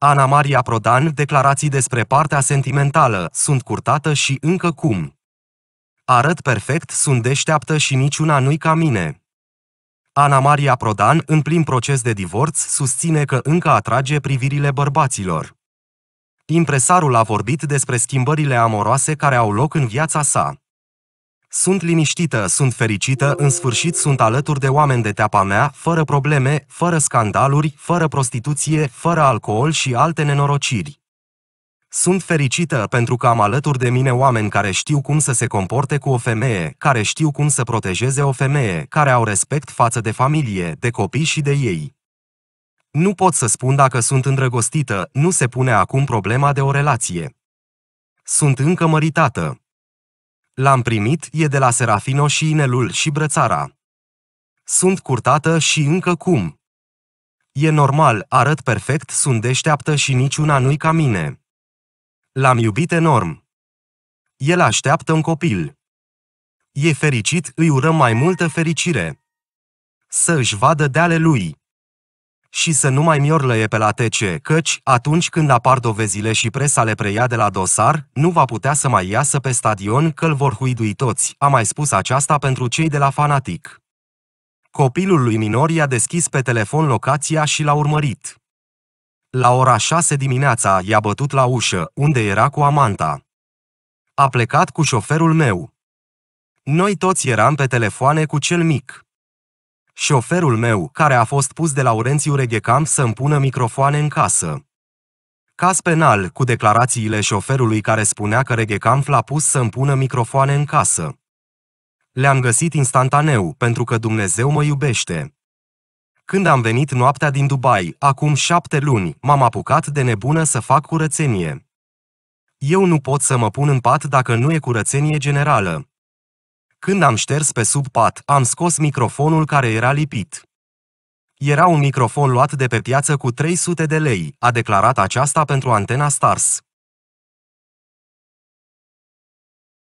Ana Maria Prodan, declarații despre partea sentimentală, sunt curtată și încă cum. Arăt perfect, sunt deșteaptă și niciuna nu-i ca mine. Ana Maria Prodan, în plin proces de divorț, susține că încă atrage privirile bărbaților. Impresarul a vorbit despre schimbările amoroase care au loc în viața sa. Sunt liniștită, sunt fericită, în sfârșit sunt alături de oameni de teapa mea, fără probleme, fără scandaluri, fără prostituție, fără alcool și alte nenorociri. Sunt fericită pentru că am alături de mine oameni care știu cum să se comporte cu o femeie, care știu cum să protejeze o femeie, care au respect față de familie, de copii și de ei. Nu pot să spun dacă sunt îndrăgostită, nu se pune acum problema de o relație. Sunt încă măritată. L-am primit e de la Serafino și inelul și brățara. Sunt curtată și încă cum. E normal, arăt perfect, sunt deșteaptă și niciuna nu-i ca mine. L-am iubit enorm. El așteaptă un copil. E fericit, îi urăm mai multă fericire. Să și vadă de ale lui și să nu mai miorlăie pe la TC, căci, atunci când apar dovezile și presa le preia de la dosar, nu va putea să mai iasă pe stadion că îl vor huidui toți, a mai spus aceasta pentru cei de la Fanatic. Copilul lui minor i-a deschis pe telefon locația și l-a urmărit. La ora 6 dimineața i-a bătut la ușă, unde era cu amanta. A plecat cu șoferul meu. Noi toți eram pe telefoane cu cel mic șoferul meu, care a fost pus de Laurențiu Reghecam să împună microfoane în casă. Caz penal, cu declarațiile șoferului care spunea că Reghecam l-a pus să împună microfoane în casă. Le-am găsit instantaneu, pentru că Dumnezeu mă iubește. Când am venit noaptea din Dubai, acum șapte luni, m-am apucat de nebună să fac curățenie. Eu nu pot să mă pun în pat dacă nu e curățenie generală. Când am șters pe sub pat, am scos microfonul care era lipit. Era un microfon luat de pe piață cu 300 de lei, a declarat aceasta pentru antena Stars.